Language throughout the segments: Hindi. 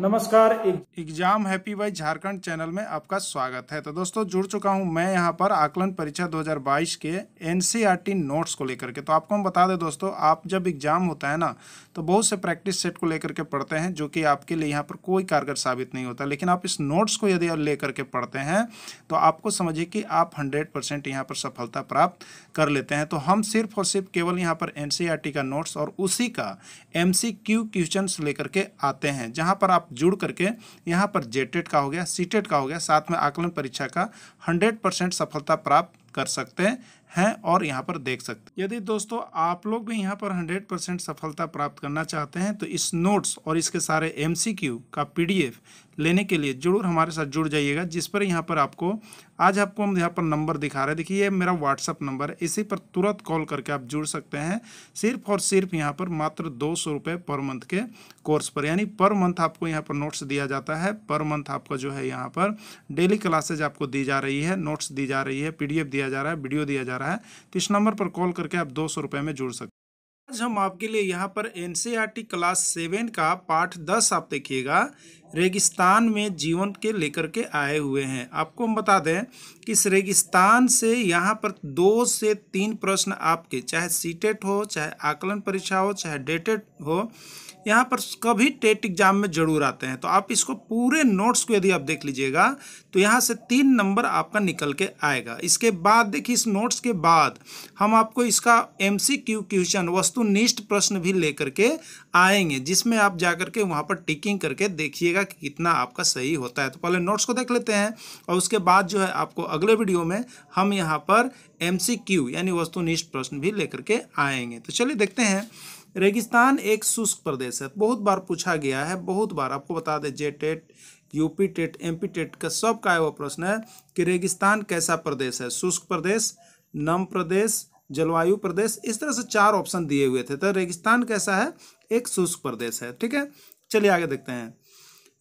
नमस्कार exam happy by Jharkhand channel में आपका स्वागत है तो दोस्तों जुड़ चुका हूं मैं यहां पर आकलन परीक्षा 2022 के एन नोट्स e को लेकर के तो आपको हम बता दें दोस्तों आप जब एग्जाम होता है ना तो बहुत से प्रैक्टिस सेट को लेकर के पढ़ते हैं जो कि आपके लिए यहाँ पर कोई कारगर साबित नहीं होता लेकिन आप इस नोट्स को यदि ले करके पढ़ते हैं तो आपको समझिए कि आप हंड्रेड परसेंट यहाँ पर सफलता प्राप्त कर लेते हैं तो हम सिर्फ और सिर्फ केवल यहाँ पर एन e का नोट्स और उसी का एम क्वेश्चन लेकर के आते हैं जहाँ पर आप जुड़ करके यहाँ पर जेटेट का हो गया सीटेट का हो गया साथ में आकलन परीक्षा का हंड्रेड परसेंट सफलता प्राप्त कर सकते हैं और यहाँ पर देख सकते हैं यदि दोस्तों आप लोग भी यहाँ पर 100% सफलता प्राप्त करना चाहते हैं तो इस नोट्स और इसके सारे एम का पी लेने के लिए जरूर हमारे साथ जुड़ जाइएगा जिस पर यहाँ पर आपको आज आपको हम यहाँ पर नंबर दिखा रहे हैं देखिए ये मेरा व्हाट्सअप नंबर है इसी पर तुरंत कॉल करके आप जुड़ सकते हैं सिर्फ और सिर्फ यहाँ पर मात्र दो सौ पर मंथ के कोर्स पर यानी पर मंथ आपको यहाँ पर नोट्स दिया जाता है पर मंथ आपका जो है यहाँ पर डेली क्लासेज आपको दी जा रही है नोट्स दी जा रही है पी दिया जा रहा है वीडियो दिया जा रहा है रहा है तो इस नंबर पर कॉल करके आप दो सौ रुपये में जुड़ सकते आज हम आपके लिए यहाँ पर एन क्लास सेवन का पाठ दस आप देखिएगा रेगिस्तान में जीवन के लेकर के आए हुए हैं आपको हम बता दें कि इस रेगिस्तान से यहाँ पर दो से तीन प्रश्न आपके चाहे सीटेट हो चाहे आकलन परीक्षा हो चाहे डेटेट हो यहाँ पर कभी टेट एग्जाम में जरूर आते हैं तो आप इसको पूरे नोट्स को यदि आप देख लीजिएगा तो यहाँ से तीन नंबर आपका निकल के आएगा इसके बाद देखिए इस नोट्स के बाद हम आपको इसका एम सी क्यू क्वेश्चन वस्तुनिष्ठ प्रश्न भी लेकर के आएंगे जिसमें आप जा करके वहाँ पर टिकिंग करके देखिएगा बताइएगा कि कितना आपका सही होता है तो पहले नोट्स को देख लेते हैं और उसके बाद जो है आपको अगले वीडियो में हम यहाँ पर एम यानी वस्तुनिष्ठ प्रश्न भी लेकर के आएंगे तो चलिए देखते हैं रेगिस्तान एक शुष्क प्रदेश है बहुत बार पूछा गया है बहुत बार आपको बता दें J TET UP TET M TET का सब का वो प्रश्न है कि रेगिस्तान कैसा प्रदेश है शुष्क प्रदेश नम प्रदेश जलवायु प्रदेश इस तरह से चार ऑप्शन दिए हुए थे तो रेगिस्तान कैसा है एक शुष्क प्रदेश है ठीक है चलिए आगे देखते हैं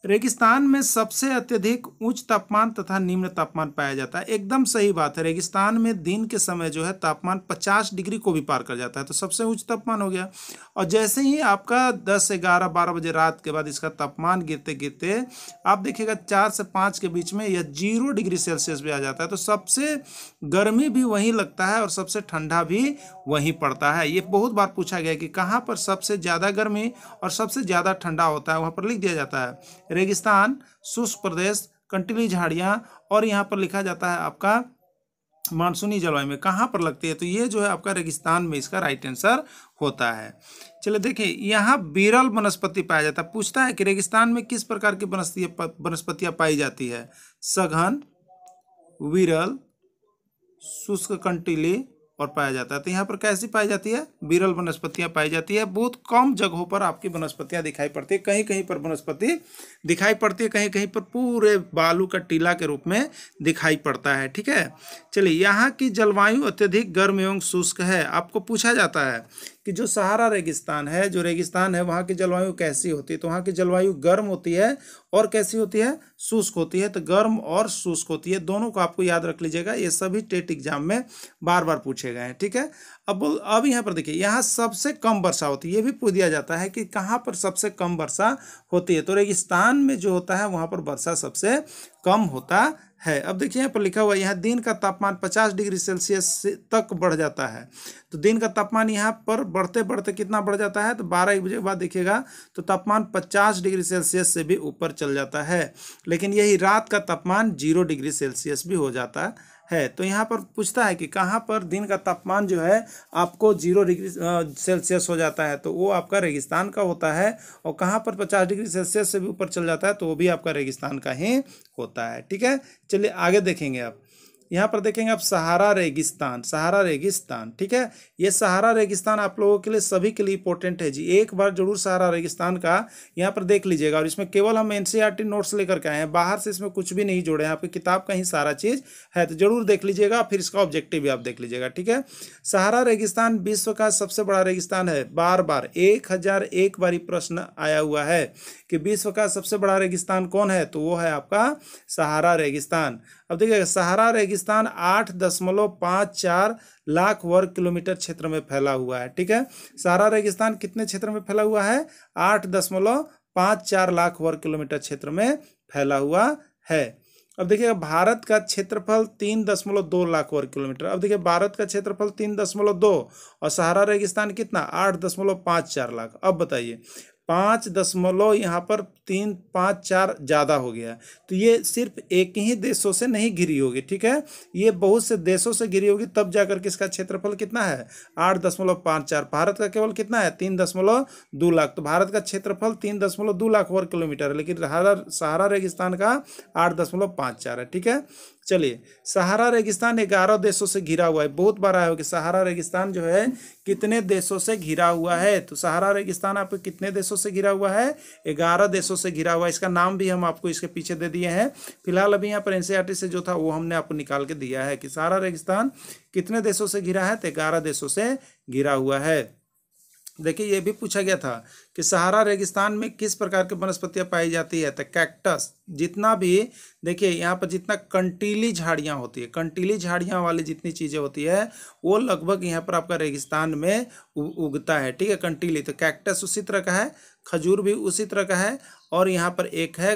रेगिस्तान में सबसे अत्यधिक उच्च तापमान तथा निम्न तापमान पाया जाता है एकदम सही बात है रेगिस्तान में दिन के समय जो है तापमान 50 डिग्री को भी पार कर जाता है तो सबसे उच्च तापमान हो गया और जैसे ही आपका 10 ग्यारह बारह बजे रात के बाद इसका तापमान गिरते गिरते आप देखिएगा चार से पाँच के बीच में यह जीरो डिग्री सेल्सियस भी आ जाता है तो सबसे गर्मी भी वहीं लगता है और सबसे ठंडा भी वहीं पड़ता है ये बहुत बार पूछा गया कि कहाँ पर सबसे ज़्यादा गर्मी और सबसे ज़्यादा ठंडा होता है वहाँ पर लिख दिया जाता है रेगिस्तान शुष्क प्रदेश कंटिली झाड़ियाँ और यहाँ पर लिखा जाता है आपका मानसूनी जलवायु में कहाँ पर लगती है तो ये जो है आपका रेगिस्तान में इसका राइट आंसर होता है चलिए देखिए यहाँ बिरल वनस्पति पाया जाता है पूछता है कि रेगिस्तान में किस प्रकार की वनस्पतियाँ पाई जाती है सघन विरल शुष्क कंटिली और पाया जाता है तो यहाँ पर कैसी पाई जाती है बिरल वनस्पतियाँ पाई जाती है बहुत कम जगहों पर आपकी वनस्पतियाँ दिखाई पड़ती है कहीं कहीं पर वनस्पति दिखाई पड़ती है कहीं कहीं पर पूरे बालू का टीला के रूप में दिखाई पड़ता है ठीक है चलिए यहाँ की जलवायु अत्यधिक गर्म एवं शुष्क है आपको पूछा जाता है कि जो सहारा रेगिस्तान है जो रेगिस्तान है वहाँ की जलवायु कैसी होती है तो वहाँ की जलवायु गर्म होती है और कैसी होती है शुष्क होती है तो गर्म और शुष्क होती है दोनों को आपको याद रख लीजिएगा ये सभी टेट एग्जाम में बार बार पूछे गए हैं ठीक है अब अब यहाँ पर देखिए यहाँ सबसे कम वर्षा होती है ये भी पूछ दिया जाता है कि कहाँ पर सबसे कम वर्षा होती है तो रेगिस्तान में जो होता है वहाँ पर वर्षा सबसे कम होता है अब देखिए यहाँ पर लिखा हुआ यहाँ दिन का तापमान 50 डिग्री सेल्सियस से तक बढ़ जाता है तो दिन का तापमान यहाँ पर बढ़ते बढ़ते कितना बढ़ जाता है तो बारह बजे के बाद देखिएगा तो तापमान 50 डिग्री सेल्सियस से भी ऊपर चल जाता है लेकिन यही रात का तापमान जीरो डिग्री सेल्सियस भी हो जाता है तो यहाँ पर पूछता है कि कहाँ पर दिन का तापमान जो है आपको जीरो डिग्री सेल्सियस हो जाता है तो वो आपका रेगिस्तान का होता है और कहाँ पर पचास डिग्री सेल्सियस से भी ऊपर चल जाता है तो वो भी आपका रेगिस्तान का ही होता है ठीक है चलिए आगे देखेंगे आप यहाँ पर देखेंगे आप सहारा रेगिस्तान सहारा रेगिस्तान ठीक है ये सहारा रेगिस्तान आप लोगों के लिए सभी के लिए इंपॉर्टेंट है जी एक बार जरूर सहारा रेगिस्तान का यहाँ पर देख लीजिएगा और इसमें केवल हम एनसीईआरटी नोट्स e लेकर के आए हैं बाहर से इसमें कुछ भी नहीं जोड़े हैं आपकी किताब का ही सारा चीज़ है तो जरूर देख लीजिएगा फिर इसका ऑब्जेक्टिव भी आप देख लीजिएगा ठीक है सहारा रेगिस्तान विश्व का सबसे बड़ा रेगिस्तान है बार बार एक हजार एक बार प्रश्न आया हुआ है कि विश्व का सबसे बड़ा रेगिस्तान कौन है तो वो है आपका सहारा रेगिस्तान अब देखिएगा सहारा रेगिस्तान आठ दशमलव पाँच चार लाख वर्ग किलोमीटर क्षेत्र में फैला हुआ है ठीक है सहारा रेगिस्तान कितने क्षेत्र में फैला हुआ है आठ दशमलव पाँच चार लाख वर्ग किलोमीटर क्षेत्र में फैला हुआ है अब देखिएगा भारत का क्षेत्रफल तीन दशमलव दो लाख वर्ग किलोमीटर अब देखिए भारत का क्षेत्रफल तीन दशमलव दो और सहारा रेगिस्तान कितना आठ दशमलव पाँच चार लाख अब बताइए पाँच दशमलव यहाँ पर तीन पाँच चार ज़्यादा हो गया तो ये सिर्फ एक ही देशों से नहीं घिरी होगी ठीक है ये बहुत से देशों से घिरी होगी तब जाकर के इसका क्षेत्रफल कितना है आठ दशमलव पाँच चार भारत का केवल कितना है तीन दशमलव दो लाख तो भारत का क्षेत्रफल तीन दशमलव दो लाख वर्ग किलोमीटर है लेकिन सहारा रेगिस्तान का आठ दशमलव पाँच चार है ठीक है चलिए सहारा रेगिस्तान ग्यारह देशों से घिरा हुआ है बहुत बड़ा है कि सहारा रेगिस्तान जो है कितने देशों से घिरा हुआ है तो सहारा रेगिस्तान आपको कितने देशों से घिरा हुआ है ग्यारह देशों से घिरा हुआ है इसका नाम भी हम आपको इसके पीछे दे दिए हैं फिलहाल अभी यहाँ पर एन से जो था वो हमने आपको निकाल के दिया है कि सहारा रेगिस्तान कितने देशों से घिरा है तो ग्यारह देशों से घिरा हुआ है देखिए ये भी पूछा गया था कि सहारा रेगिस्तान में किस प्रकार की वनस्पतियाँ पाई जाती है तो कैक्टस जितना भी देखिए यहाँ पर जितना कंटीली झाड़ियाँ होती है कंटीली झाड़ियाँ वाली जितनी चीज़ें होती है वो लगभग यहाँ पर आपका रेगिस्तान में उगता है ठीक है कंटीली तो कैक्टस उसी तरह का है खजूर भी उसी तरह का है और यहाँ पर एक है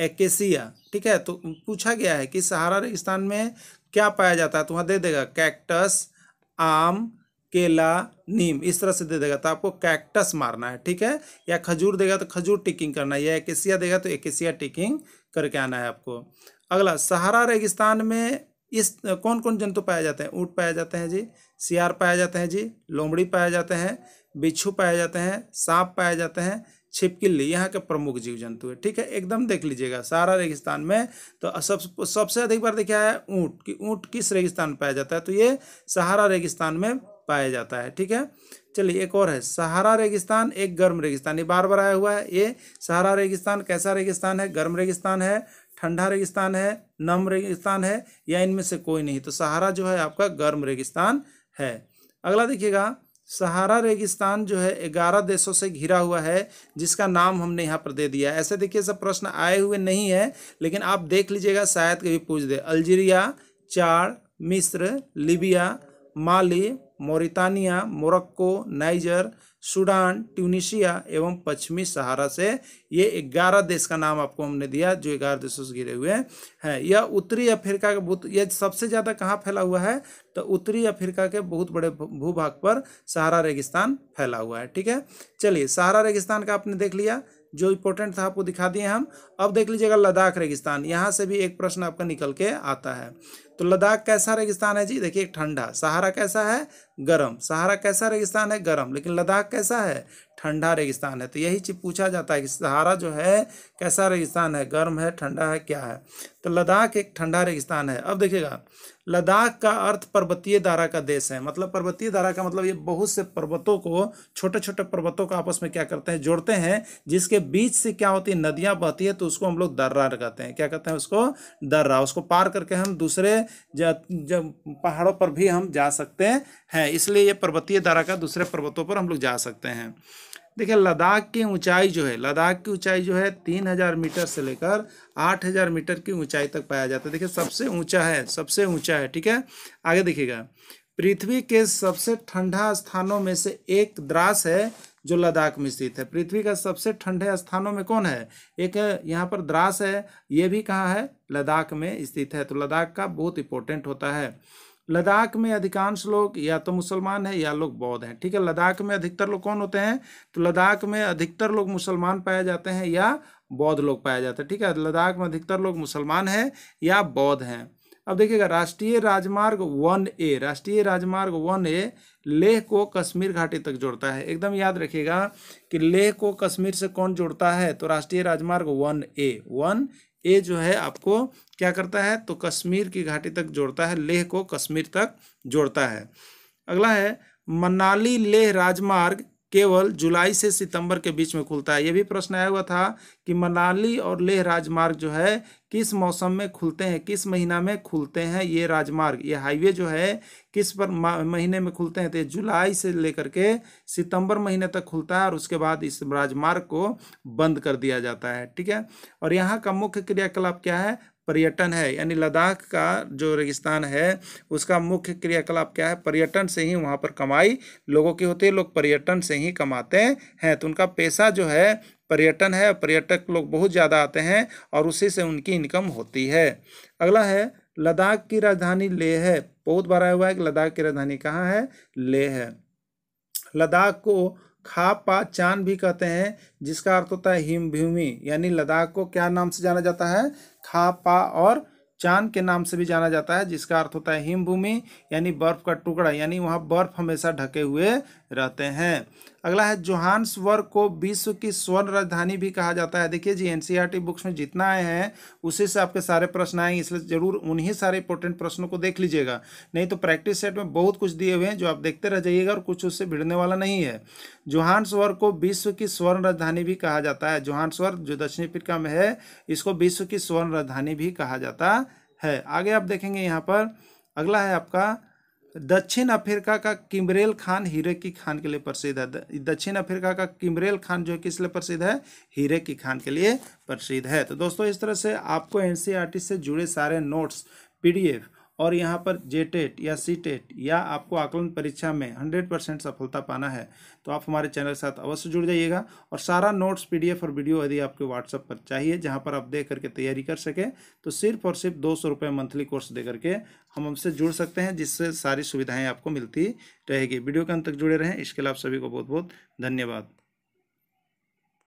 एकेसिया ठीक है तो पूछा गया है कि सहारा रेगिस्तान में क्या पाया जाता है तो वहाँ दे देगा कैक्टस आम केला नीम इस तरह से दे देगा तो आपको कैक्टस मारना है ठीक है या खजूर देगा तो खजूर टिकिंग करना है या एकेसिया देगा तो एकेसिया टिकिंग करके आना है आपको अगला सहारा रेगिस्तान में इस कौन कौन जंतु पाए जाते हैं ऊँट पाए जाते हैं जी सियार पाए जाते हैं जी लोमड़ी पाए जाते हैं बिच्छू पाए जाते हैं सांप पाए जाते हैं छिपकिल्ली यहाँ के प्रमुख जीव जंतु है ठीक है एकदम देख लीजिएगा सारा रेगिस्तान में तो सब सबसे अधिक बार देखा है ऊँट कि ऊँट किस रेगिस्तान में पाया जाता है तो ये सहारा रेगिस्तान में पाया जाता है ठीक है चलिए एक और है सहारा रेगिस्तान एक गर्म रेगिस्तान ये बार बार आया हुआ है ये सहारा रेगिस्तान कैसा रेगिस्तान है गर्म रेगिस्तान है ठंडा रेगिस्तान है नम रेगिस्तान है या इनमें से कोई नहीं तो सहारा जो है आपका गर्म रेगिस्तान है अगला देखिएगा सहारा रेगिस्तान जो है ग्यारह देशों से घिरा हुआ है जिसका नाम हमने यहाँ पर दे दिया ऐसे देखिए सब प्रश्न आए हुए नहीं है लेकिन आप देख लीजिएगा शायद कभी पूछ दे अल्जीरिया चाड़ मिस्र Libya Mali Mauritania Morocco Niger Sudan Tunisia एवं पश्चिमी सहारा से ये ग्यारह देश का नाम आपको हमने दिया जो ग्यारह देशों से घिरे हुए हैं यह उत्तरी अफ्रीका के बहुत यह सबसे ज़्यादा कहाँ फैला हुआ है तो उत्तरी अफ्रीका के बहुत बड़े भूभाग पर सहारा रेगिस्तान फैला हुआ है ठीक है चलिए सहारा रेगिस्तान का आपने देख लिया जो इम्पोर्टेंट था आपको दिखा दिए हम अब देख लीजिएगा लद्दाख रेगिस्तान यहाँ से भी एक प्रश्न आपका निकल के आता है तो लद्दाख कैसा रेगिस्तान है जी देखिए ठंडा सहारा कैसा है गर्म सहारा कैसा रेगिस्तान है गर्म लेकिन लद्दाख कैसा है ठंडा रेगिस्तान है तो यही चीज़ पूछा जाता है कि सहारा जो है कैसा रेगिस्तान है गर्म है ठंडा है क्या है तो लद्दाख एक ठंडा रेगिस्तान है अब देखिएगा लद्दाख का अर्थ पर्वतीय धारा का देश है मतलब पर्वतीय धारा का मतलब ये बहुत से पर्वतों को छोटे छोटे पर्वतों को आपस में क्या करते हैं जोड़ते हैं जिसके बीच से क्या होती है नदियाँ बहती है तो उसको हम लोग दर्रा कहते हैं क्या कहते हैं उसको दर्रा उसको पार करके हम दूसरे जब पहाड़ों पर भी हम जा सकते हैं इसलिए ये पर्वतीय दारा का दूसरे पर्वतों पर हम लोग जा सकते हैं देखिए लद्दाख की ऊंचाई जो है लद्दाख की ऊंचाई जो है तीन हज़ार मीटर से लेकर आठ हज़ार मीटर की ऊंचाई तक पाया जाता है देखिए सबसे ऊंचा है सबसे ऊंचा है ठीक है आगे देखिएगा पृथ्वी के सबसे ठंडा स्थानों में से एक द्रास है जो लद्दाख में स्थित है पृथ्वी का सबसे ठंडे स्थानों में कौन है एक यहाँ पर द्रास है ये भी कहाँ है लद्दाख में स्थित है तो लद्दाख का बहुत इंपॉर्टेंट होता है लद्दाख में अधिकांश लोग या तो मुसलमान है या लोग बौद्ध हैं ठीक है लद्दाख में अधिकतर लोग कौन होते हैं तो लद्दाख में अधिकतर लोग मुसलमान पाए जाते हैं या बौद्ध लोग पाए जाते हैं ठीक है लद्दाख में अधिकतर लोग मुसलमान हैं या बौद्ध हैं अब देखिएगा राष्ट्रीय राजमार्ग वन ए राष्ट्रीय राजमार्ग वन ए लेह को कश्मीर घाटी तक जोड़ता है एकदम याद रखिएगा कि लेह को कश्मीर से कौन जोड़ता है तो राष्ट्रीय राजमार्ग वन ए वन ए जो है आपको क्या करता है तो कश्मीर की घाटी तक जोड़ता है लेह को कश्मीर तक जोड़ता है अगला है मनाली लेह राजमार्ग केवल जुलाई से सितंबर के बीच में खुलता है ये भी प्रश्न आया हुआ था कि मनाली और लेह राजमार्ग जो है किस मौसम में खुलते हैं किस महीना में खुलते हैं ये राजमार्ग ये हाईवे जो है किस पर महीने में खुलते हैं तो जुलाई से लेकर के सितंबर महीने तक खुलता है और उसके बाद इस राजमार्ग को बंद कर दिया जाता है ठीक है और यहाँ का मुख्य क्रियाकलाप क्या है पर्यटन है यानी लद्दाख का जो रेगिस्तान है उसका मुख्य क्रियाकलाप क्या है पर्यटन से ही वहाँ पर कमाई लोगों की होती है लोग पर्यटन से ही कमाते हैं तो उनका पैसा जो है पर्यटन है पर्यटक लोग बहुत ज़्यादा आते हैं और उसी से उनकी इनकम होती है अगला है लद्दाख की राजधानी लेह है बहुत बार आया हुआ है कि लद्दाख की राजधानी कहाँ है लेह है लद्दाख को खा पा चांद भी कहते हैं जिसका अर्थ होता है हिमभूमि यानी लद्दाख को क्या नाम से जाना जाता है खापा और चांद के नाम से भी जाना जाता है जिसका अर्थ होता है हिमभूमि यानी बर्फ का टुकड़ा यानी वहाँ बर्फ हमेशा ढके हुए रहते हैं अगला है जोहान्सबर्ग को विश्व की स्वर्ण राजधानी भी कहा जाता है देखिए जी एनसीईआरटी बुक्स में जितना आए हैं उसी से आपके सारे प्रश्न आएंगे इसलिए जरूर उन्हीं सारे इंपॉर्टेंट प्रश्नों को देख लीजिएगा नहीं तो प्रैक्टिस सेट में बहुत कुछ दिए हुए हैं जो आप देखते रह जाइएगा और कुछ उससे भिड़ने वाला नहीं है जोहानसवर को विश्व की स्वर्ण राजधानी भी कहा जाता है जोहानसवर जो दक्षिणी अफ्रीका में है इसको विश्व की स्वर्ण राजधानी भी कहा जाता है आगे आप देखेंगे यहाँ पर अगला है आपका दक्षिण अफ्रीका का किमरेल खान हीरे की खान के लिए प्रसिद्ध है दक्षिण अफ्रीका का किमरेल खान जो है किस लिए प्रसिद्ध है हीरे की खान के लिए प्रसिद्ध है तो दोस्तों इस तरह से आपको एन से जुड़े सारे नोट्स पी और यहाँ पर जे टेट e या सी टेट e या आपको आकलन परीक्षा में हंड्रेड परसेंट सफलता पाना है तो आप हमारे चैनल के साथ अवश्य जुड़ जाइएगा और सारा नोट्स पीडीएफ और वीडियो यदि आपके व्हाट्सएप पर चाहिए जहाँ पर आप देख करके तैयारी कर सकें तो सिर्फ और सिर्फ दो सौ मंथली कोर्स दे करके हम हमसे जुड़ सकते हैं जिससे सारी सुविधाएँ आपको मिलती रहेगी वीडियो के अंत तक जुड़े रहें इसके लिए आप सभी को बहुत बहुत धन्यवाद